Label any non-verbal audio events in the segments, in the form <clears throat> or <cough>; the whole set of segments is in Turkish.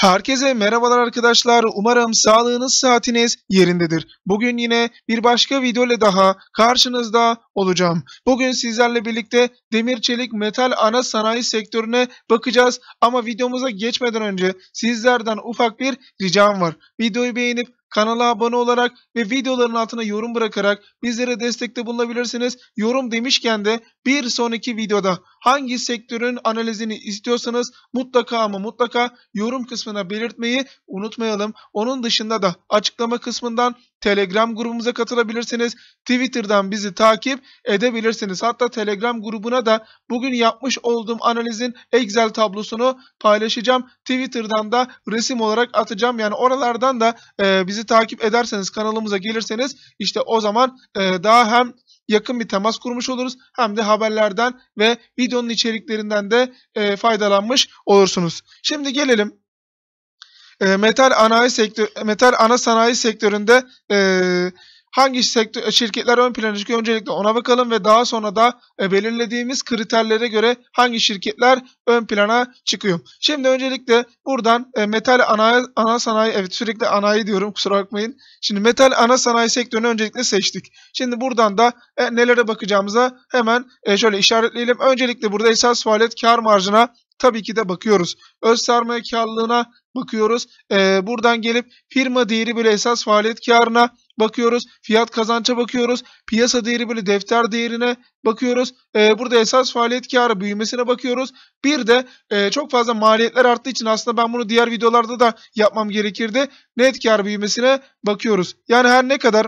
Herkese merhabalar arkadaşlar. Umarım sağlığınız, saatiniz yerindedir. Bugün yine bir başka video ile daha karşınızda olacağım. Bugün sizlerle birlikte demir, çelik, metal ana sanayi sektörüne bakacağız. Ama videomuza geçmeden önce sizlerden ufak bir ricam var. Videoyu beğenip Kanala abone olarak ve videoların altına yorum bırakarak bizlere destekte bulunabilirsiniz. Yorum demişken de bir sonraki videoda hangi sektörün analizini istiyorsanız mutlaka ama mutlaka yorum kısmına belirtmeyi unutmayalım. Onun dışında da açıklama kısmından Telegram grubumuza katılabilirsiniz. Twitter'dan bizi takip edebilirsiniz. Hatta Telegram grubuna da bugün yapmış olduğum analizin Excel tablosunu paylaşacağım. Twitter'dan da resim olarak atacağım. Yani oralardan da e, bizi takip ederseniz kanalımıza gelirseniz işte o zaman e, daha hem yakın bir temas kurmuş oluruz. Hem de haberlerden ve videonun içeriklerinden de e, faydalanmış olursunuz. Şimdi gelelim e, metal, anayi sektör, metal ana sanayi sektöründe e, hangi sektör, şirketler ön plana çıkıyor öncelikle ona bakalım ve daha sonra da e, belirlediğimiz kriterlere göre hangi şirketler ön plana çıkıyor. Şimdi öncelikle buradan e, metal ana, ana sanayi evet sürekli anayi diyorum kusura bakmayın. Şimdi metal ana sanayi sektörünü öncelikle seçtik. Şimdi buradan da e, nelere bakacağımıza hemen şöyle işaretleyelim. Öncelikle burada esas faaliyet kar marjına tabii ki de bakıyoruz. Öz sermaye karlılığına bakıyoruz. Ee, buradan gelip firma değeri bile esas faaliyet karına bakıyoruz. Fiyat kazança bakıyoruz. Piyasa değeri böyle defter değerine bakıyoruz. E, burada esas faaliyet karı büyümesine bakıyoruz. Bir de e, çok fazla maliyetler arttığı için aslında ben bunu diğer videolarda da yapmam gerekirdi. Net kar büyümesine bakıyoruz. Yani her ne kadar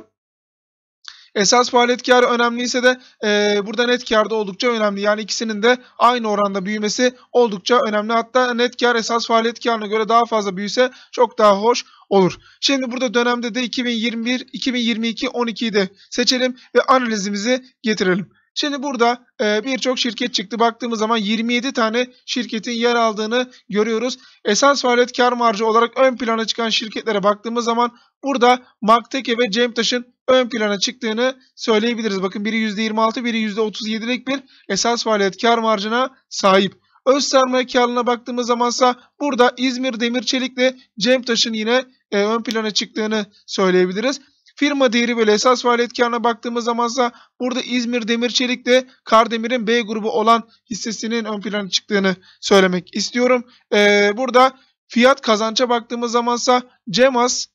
Esas faaliyet karı önemliyse de e, burada net da oldukça önemli. Yani ikisinin de aynı oranda büyümesi oldukça önemli. Hatta net kar esas faaliyet karına göre daha fazla büyüse çok daha hoş olur. Şimdi burada dönemde de 2021-2022 12'yi de seçelim ve analizimizi getirelim. Şimdi burada e, birçok şirket çıktı. Baktığımız zaman 27 tane şirketin yer aldığını görüyoruz. Esas faaliyet kar marjı olarak ön plana çıkan şirketlere baktığımız zaman burada Makteke ve Cemtaş'ın ön plana çıktığını söyleyebiliriz. Bakın biri %26 biri %37'lik bir esas faaliyet kar marjına sahip. Öz sermaye karlılığına baktığımız zamansa burada İzmir Demir Çelik Çelik'le Cemtaş'ın yine e, ön plana çıktığını söyleyebiliriz. Firma değeri böyle esas faaliyet karına baktığımız zamansa burada İzmir Demir Çelik de Kardemir'in B grubu olan hissesinin ön plana çıktığını söylemek istiyorum. Ee, burada fiyat kazança baktığımız zamansa Cemas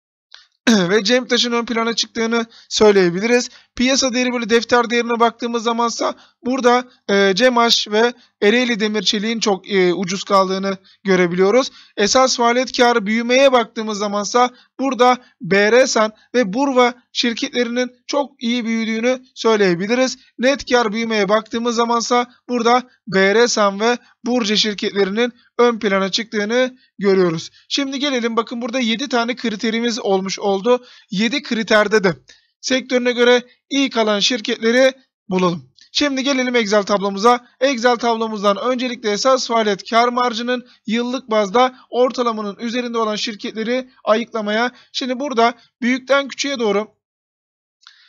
<clears throat> ve Cemtaş'ın ön plana çıktığını söyleyebiliriz. Piyasa değeri böyle defter değerine baktığımız zamansa burada e, Cemaş ve Ereğli Demirçelik'in çok e, ucuz kaldığını görebiliyoruz. Esas faaliyet karı büyümeye baktığımız zamansa burada BRSAN ve Burva şirketlerinin çok iyi büyüdüğünü söyleyebiliriz. Net kar büyümeye baktığımız zamansa burada BRSAN ve Burca şirketlerinin ön plana çıktığını görüyoruz. Şimdi gelelim bakın burada 7 tane kriterimiz olmuş oldu. 7 kriterde de sektörüne göre iyi kalan şirketleri bulalım. Şimdi gelelim Excel tablomuza. Excel tablomuzdan öncelikle esas faaliyet kar marjının yıllık bazda ortalamanın üzerinde olan şirketleri ayıklamaya. Şimdi burada büyükten küçüğe doğru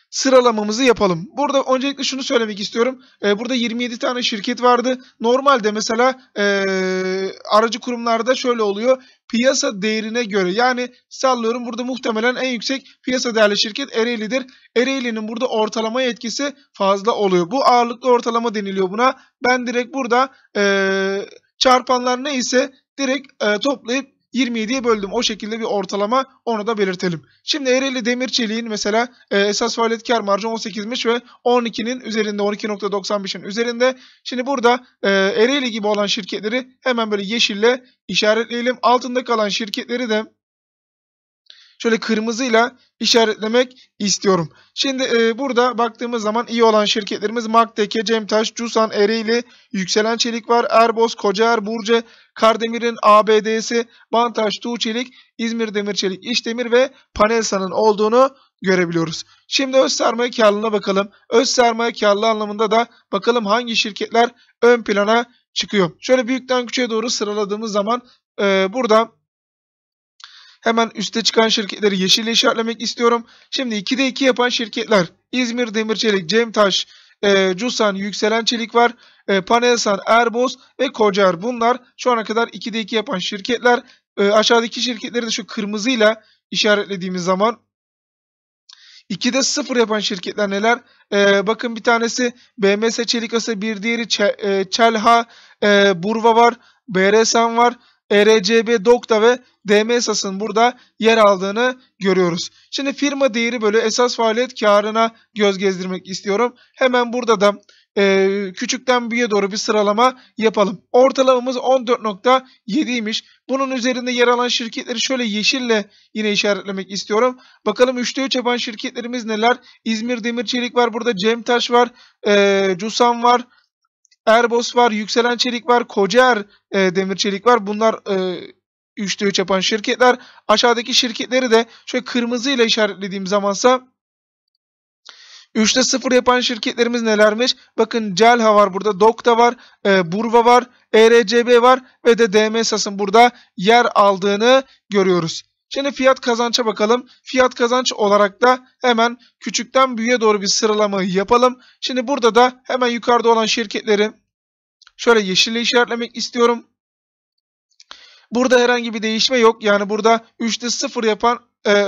sıralamamızı yapalım. Burada öncelikle şunu söylemek istiyorum. E, burada 27 tane şirket vardı. Normalde mesela e, aracı kurumlarda şöyle oluyor. Piyasa değerine göre yani sallıyorum burada muhtemelen en yüksek piyasa değerli şirket Ereğli'dir. Ereğli'nin burada ortalama etkisi fazla oluyor. Bu ağırlıklı ortalama deniliyor buna. Ben direkt burada e, çarpanlar neyse direkt e, toplayıp 27'ye böldüm. O şekilde bir ortalama onu da belirtelim. Şimdi Ereğli Demir Çelik'in mesela e, esas faaliyet kar marjı 18'miş ve 12'nin üzerinde 12.95'in üzerinde. Şimdi burada e, Ereğli gibi olan şirketleri hemen böyle yeşille işaretleyelim. Altında kalan şirketleri de şöyle kırmızıyla işaretlemek istiyorum. Şimdi e, burada baktığımız zaman iyi olan şirketlerimiz Makdeke, Cemtaş, Cusan, Ereğli, Yükselen Çelik var, Erboz, Kocaer, Burce, Kardemir'in ABD'si, Bantaş, Tuğçelik, İzmir Demir Çelik, İşdemir ve Panelsa'nın olduğunu görebiliyoruz. Şimdi öz sermaye karlılığına bakalım. Öz sermaye karlılığı anlamında da bakalım hangi şirketler ön plana çıkıyor. Şöyle büyükten küçüğe doğru sıraladığımız zaman e, burada Hemen üste çıkan şirketleri yeşille işaretlemek istiyorum. Şimdi 2'de 2 yapan şirketler İzmir Demir Demirçelik, Cemtaş, e, Cusan, Yükselen Çelik var. E, Panelsan, Erboz ve Kocar. Bunlar şu ana kadar 2'de 2 yapan şirketler. E, aşağıdaki şirketleri de şu kırmızıyla işaretlediğimiz zaman 2'de 0 yapan şirketler neler? Ee, bakın bir tanesi BMS Çelik Asa, bir diğeri Ç e, Çelha, e, Burva var, BRSAN var, ERCB, Dokta ve DM esasın burada yer aldığını görüyoruz. Şimdi firma değeri bölü esas faaliyet karına göz gezdirmek istiyorum. Hemen burada da e, küçükten büyüğe doğru bir sıralama yapalım. Ortalamamız 14.7'ymiş. Bunun üzerinde yer alan şirketleri şöyle yeşille yine işaretlemek istiyorum. Bakalım 3'te 3 yapan şirketlerimiz neler? İzmir Demir Çelik var burada. Cemtaş var. E, Cusan var. Erbos var, Yükselen Çelik var, Kocaer e, Demir Çelik var. Bunlar e, 3'te 3 yapan şirketler. Aşağıdaki şirketleri de şöyle kırmızı ile işaretlediğim zamansa 3'te 0 yapan şirketlerimiz nelermiş? Bakın Celha var burada, Dokta var, e, Burva var, ERCB var ve de DMSAS'ın burada yer aldığını görüyoruz. Şimdi fiyat kazanca bakalım. Fiyat kazanç olarak da hemen küçükten büyüğe doğru bir sıralamayı yapalım. Şimdi burada da hemen yukarıda olan şirketleri şöyle yeşille işaretlemek istiyorum. Burada herhangi bir değişme yok. Yani burada 3'te 0 yapan e,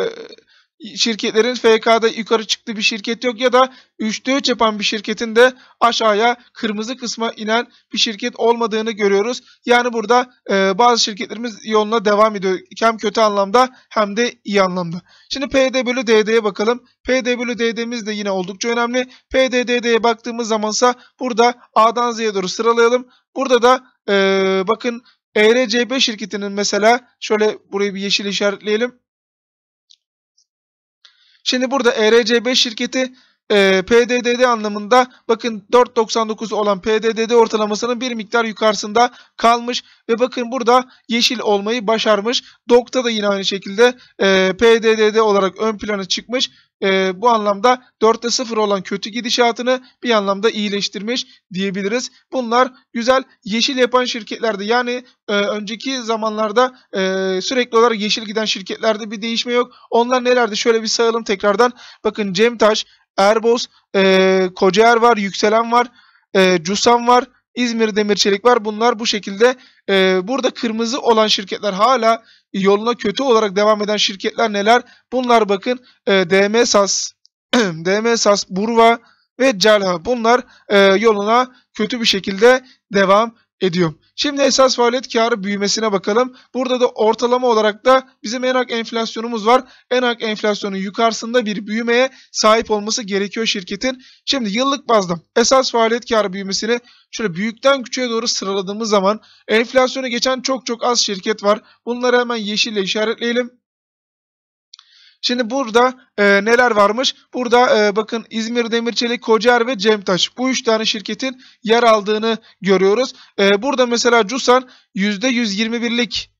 şirketlerin FK'da yukarı çıktığı bir şirket yok ya da 3'te 3 yapan bir şirketin de aşağıya kırmızı kısma inen bir şirket olmadığını görüyoruz. Yani burada e, bazı şirketlerimiz yoluna devam ediyor. Hem kötü anlamda hem de iyi anlamda. Şimdi PD bölü DD'ye bakalım. PD bölü DD'miz de yine oldukça önemli. PD DD'ye baktığımız zamansa burada A'dan Z'ye doğru sıralayalım. Burada da e, bakın ERCB şirketinin mesela şöyle burayı bir yeşil işaretleyelim. Şimdi burada ERCB şirketi e, PDDD anlamında bakın 4.99 olan PDDD ortalamasının bir miktar yukarısında kalmış ve bakın burada yeşil olmayı başarmış. Dokta da yine aynı şekilde e, PDDD olarak ön plana çıkmış. E, bu anlamda 4'te 0 olan kötü gidişatını bir anlamda iyileştirmiş diyebiliriz. Bunlar güzel yeşil yapan şirketlerde yani e, önceki zamanlarda e, sürekli olarak yeşil giden şirketlerde bir değişme yok. Onlar nelerdi? Şöyle bir sayalım tekrardan. Bakın Cemtaş, Erboz, e, Kocaer var, Yükselen var, e, Cusan var, İzmir Demirçelik var. Bunlar bu şekilde e, burada kırmızı olan şirketler hala yoluna kötü olarak devam eden şirketler neler? Bunlar bakın e, DMSAS, <clears throat> SAS, Burva ve Celha. Bunlar e, yoluna kötü bir şekilde devam ediyor. Şimdi esas faaliyet karı büyümesine bakalım. Burada da ortalama olarak da bizim enak enflasyonumuz var. Enak enflasyonun yukarısında bir büyümeye sahip olması gerekiyor şirketin. Şimdi yıllık bazda esas faaliyet karı büyümesini şöyle büyükten küçüğe doğru sıraladığımız zaman enflasyonu geçen çok çok az şirket var. Bunları hemen yeşille işaretleyelim. Şimdi burada e, neler varmış? Burada e, bakın İzmir Demirçelik, Kocaer ve Cemtaş. Bu üç tane şirketin yer aldığını görüyoruz. E, burada mesela Cusan %121'lik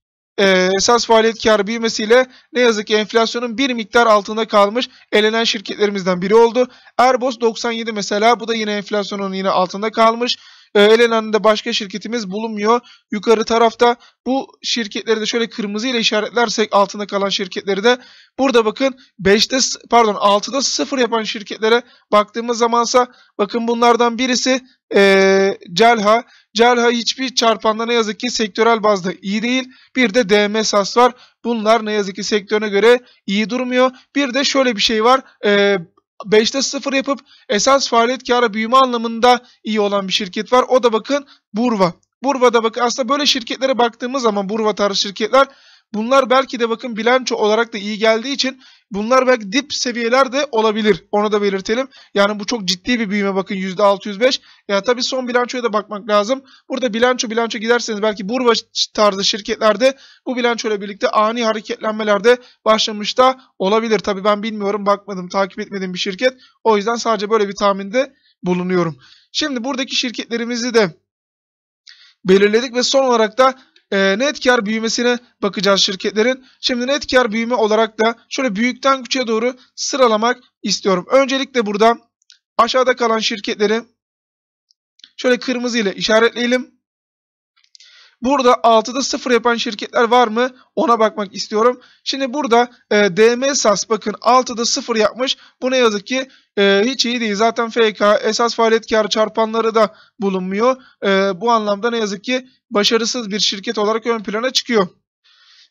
e, esas faaliyet kar büyümesiyle ne yazık ki enflasyonun bir miktar altında kalmış elenen şirketlerimizden biri oldu. Erbos 97 mesela bu da yine enflasyonun yine altında kalmış. E, ee, elenen başka şirketimiz bulunmuyor. Yukarı tarafta bu şirketleri de şöyle kırmızı ile işaretlersek altında kalan şirketleri de burada bakın 5'te pardon 6'da 0 yapan şirketlere baktığımız zamansa bakın bunlardan birisi e, Celha. Celha hiçbir çarpanda ne yazık ki sektörel bazda iyi değil. Bir de DM SAS var. Bunlar ne yazık ki sektörüne göre iyi durmuyor. Bir de şöyle bir şey var. E, 5'te 0 yapıp esas faaliyet karı büyüme anlamında iyi olan bir şirket var. O da bakın Burva. Burva'da bakın aslında böyle şirketlere baktığımız zaman Burva tarzı şirketler Bunlar belki de bakın bilanço olarak da iyi geldiği için bunlar belki dip seviyeler de olabilir. Onu da belirtelim. Yani bu çok ciddi bir büyüme bakın %605. ya tabii son bilançoya da bakmak lazım. Burada bilanço bilanço giderseniz belki burva tarzı şirketlerde bu bilanço birlikte ani hareketlenmelerde başlamış da olabilir. Tabii ben bilmiyorum bakmadım takip etmediğim bir şirket. O yüzden sadece böyle bir tahminde bulunuyorum. Şimdi buradaki şirketlerimizi de belirledik ve son olarak da e, ee, net kar büyümesine bakacağız şirketlerin. Şimdi net kar büyüme olarak da şöyle büyükten küçüğe doğru sıralamak istiyorum. Öncelikle burada aşağıda kalan şirketleri şöyle kırmızı ile işaretleyelim. Burada 6'da 0 yapan şirketler var mı? Ona bakmak istiyorum. Şimdi burada e, DMSAS bakın 6'da 0 yapmış. Bu ne yazık ki e, hiç iyi değil. Zaten FK esas faaliyet karı çarpanları da bulunmuyor. E, bu anlamda ne yazık ki başarısız bir şirket olarak ön plana çıkıyor.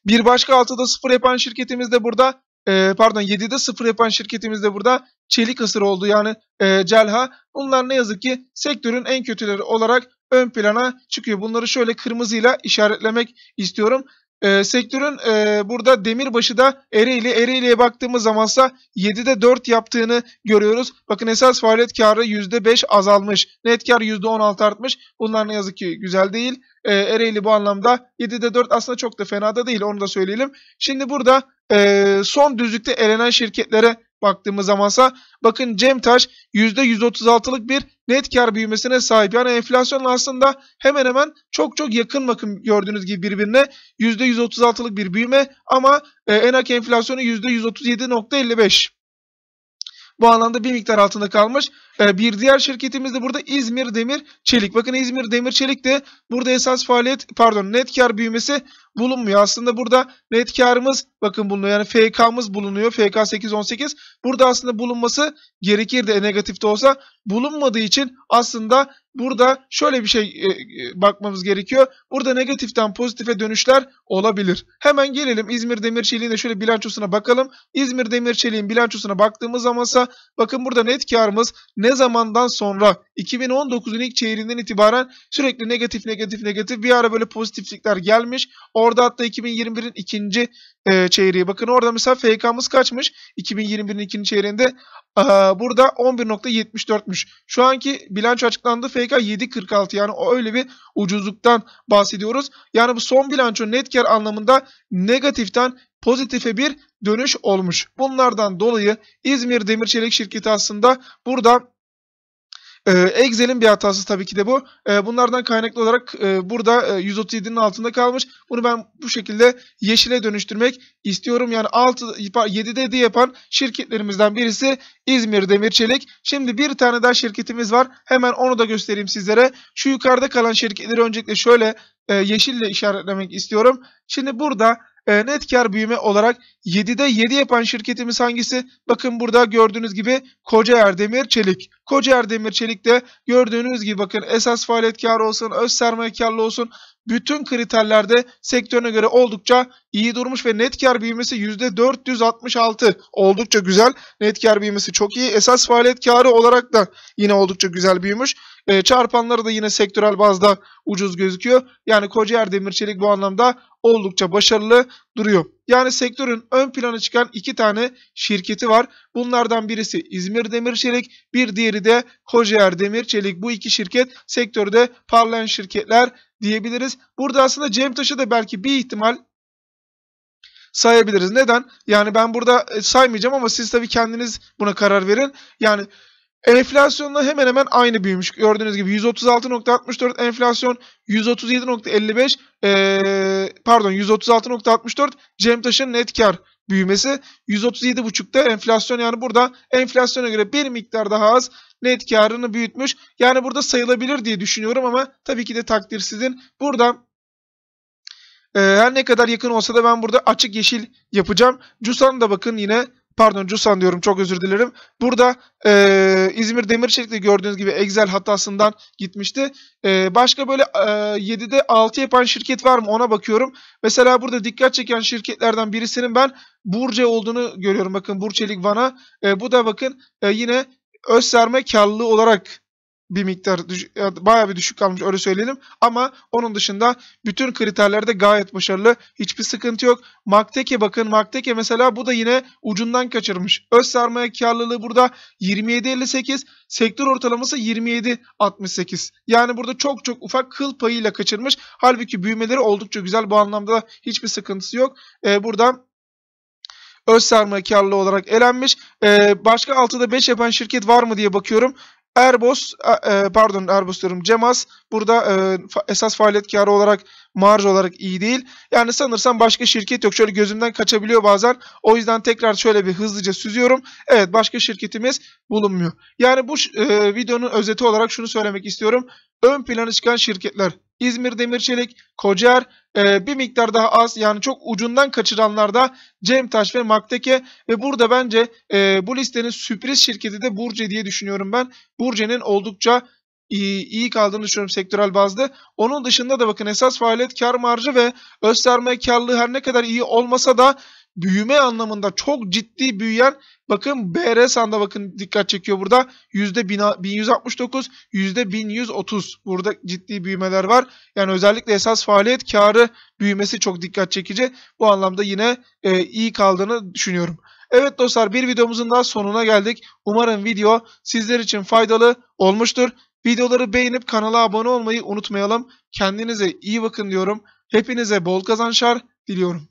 Bir başka 6'da 0 yapan şirketimiz de burada e, pardon 7'de 0 yapan şirketimiz de burada çelik asır oldu yani e, Celha. Bunlar ne yazık ki sektörün en kötüleri olarak ön plana çıkıyor. Bunları şöyle kırmızıyla işaretlemek istiyorum. E, sektörün e, burada Demirbaşı da Ereğli. Ereğli'ye baktığımız zamansa 7'de 4 yaptığını görüyoruz. Bakın esas faaliyet karı %5 azalmış. Net kar %16 artmış. Bunlar ne yazık ki güzel değil. E, Ereğli bu anlamda 7'de 4 aslında çok da fena da değil onu da söyleyelim. Şimdi burada e, son düzlükte elenen şirketlere baktığımız zamansa bakın Cemtaş %136'lık bir net kar büyümesine sahip. Yani enflasyon aslında hemen hemen çok çok yakın bakın gördüğünüz gibi birbirine %136'lık bir büyüme ama e, ENAK enflasyonu %137.55. Bu anlamda bir miktar altında kalmış. E, bir diğer şirketimiz de burada İzmir Demir Çelik. Bakın İzmir Demir Çelik de burada esas faaliyet pardon net kar büyümesi bulunmuyor. Aslında burada net karımız bakın bulunuyor. Yani FK'mız bulunuyor. FK 818. Burada aslında bulunması gerekirdi e negatif de olsa. Bulunmadığı için aslında burada şöyle bir şey e, e bakmamız gerekiyor. Burada negatiften pozitife dönüşler olabilir. Hemen gelelim İzmir Demir Demirçelik'in de şöyle bilançosuna bakalım. İzmir Demir Demirçelik'in bilançosuna baktığımız zamansa bakın burada net karımız ne zamandan sonra 2019'un ilk çeyreğinden itibaren sürekli negatif negatif negatif bir ara böyle pozitiflikler gelmiş. Orada hatta 2021'in ikinci e, çeyreği. Bakın orada mesela FK'mız kaçmış? 2021'in ikinci çeyreğinde e, burada 11.74'müş. Şu anki bilanço açıklandı. FK 7.46 yani o öyle bir ucuzluktan bahsediyoruz. Yani bu son bilanço net kar anlamında negatiften pozitife bir dönüş olmuş. Bunlardan dolayı İzmir Demir Çelik şirketi aslında burada ee, Excel'in bir hatası tabii ki de bu. Ee, bunlardan kaynaklı olarak e, burada e, 137'nin altında kalmış. Bunu ben bu şekilde yeşile dönüştürmek istiyorum. Yani 6 7'de 7 yapan şirketlerimizden birisi İzmir Demir Çelik. Şimdi bir tane daha şirketimiz var. Hemen onu da göstereyim sizlere. Şu yukarıda kalan şirketleri öncelikle şöyle e, yeşille işaretlemek istiyorum. Şimdi burada e, net kar büyüme olarak 7'de 7 yapan şirketimiz hangisi? Bakın burada gördüğünüz gibi Koca Erdemir Çelik. Koca Erdemir Çelik de gördüğünüz gibi bakın esas faaliyet karı olsun, öz sermaye karlı olsun bütün kriterlerde sektörüne göre oldukça iyi durmuş ve net kar büyümesi %466 oldukça güzel. Net kar büyümesi çok iyi. Esas faaliyet karı olarak da yine oldukça güzel büyümüş. E, çarpanları da yine sektörel bazda ucuz gözüküyor. Yani Koca Erdemir Çelik bu anlamda oldukça başarılı duruyor. Yani sektörün ön plana çıkan iki tane şirketi var. Bunlardan birisi İzmir Demir Çelik, bir diğeri de Kocaer Demir Çelik. Bu iki şirket sektörde parlayan şirketler diyebiliriz. Burada aslında Cemtaş'ı da belki bir ihtimal sayabiliriz. Neden? Yani ben burada e, saymayacağım ama siz tabii kendiniz buna karar verin. Yani Enflasyonla hemen hemen aynı büyümüş. Gördüğünüz gibi 136.64 enflasyon, 137.55 ee, pardon 136.64 Cemtaş'ın net kar büyümesi. 137.5'ta enflasyon yani burada enflasyona göre bir miktar daha az net karını büyütmüş. Yani burada sayılabilir diye düşünüyorum ama tabii ki de takdir sizin. Burada e, her ne kadar yakın olsa da ben burada açık yeşil yapacağım. Cusan da bakın yine pardon Cusan diyorum çok özür dilerim. Burada e, İzmir Demirçelik'te gördüğünüz gibi Excel hatasından gitmişti. E, başka böyle e, 7'de 6 yapan şirket var mı ona bakıyorum. Mesela burada dikkat çeken şirketlerden birisinin ben Burce olduğunu görüyorum. Bakın Burçelik Van'a. E, bu da bakın e, yine öz serme karlılığı olarak bir miktar düş bayağı bir düşük kalmış öyle söyleyelim. Ama onun dışında bütün kriterlerde gayet başarılı. Hiçbir sıkıntı yok. Makteke bakın. Makteke mesela bu da yine ucundan kaçırmış. Öz sermaye karlılığı burada 27.58. Sektör ortalaması 27.68. Yani burada çok çok ufak kıl payıyla kaçırmış. Halbuki büyümeleri oldukça güzel. Bu anlamda da hiçbir sıkıntısı yok. Ee, burada öz sermaye karlı olarak elenmiş. Ee, başka 6'da 5 yapan şirket var mı diye bakıyorum. Erbos, e, pardon Erbos diyorum Cemas Burada e, esas faaliyet karı olarak marj olarak iyi değil. Yani sanırsam başka şirket yok. Şöyle gözümden kaçabiliyor bazen. O yüzden tekrar şöyle bir hızlıca süzüyorum. Evet başka şirketimiz bulunmuyor. Yani bu e, videonun özeti olarak şunu söylemek istiyorum. Ön plana çıkan şirketler İzmir Demirçelik, Kocaer e, bir miktar daha az yani çok ucundan kaçıranlar da Cem Taş ve Makteke ve burada bence e, bu listenin sürpriz şirketi de Burce diye düşünüyorum ben. Burce'nin oldukça iyi, iyi kaldığını düşünüyorum sektörel bazda. Onun dışında da bakın esas faaliyet kar marjı ve öz sermaye karlılığı her ne kadar iyi olmasa da büyüme anlamında çok ciddi büyüyen bakın BR sanda bakın dikkat çekiyor burada %1169 %1130 burada ciddi büyümeler var. Yani özellikle esas faaliyet karı büyümesi çok dikkat çekici. Bu anlamda yine e, iyi kaldığını düşünüyorum. Evet dostlar bir videomuzun daha sonuna geldik. Umarım video sizler için faydalı olmuştur. Videoları beğenip kanala abone olmayı unutmayalım. Kendinize iyi bakın diyorum. Hepinize bol kazançlar diliyorum.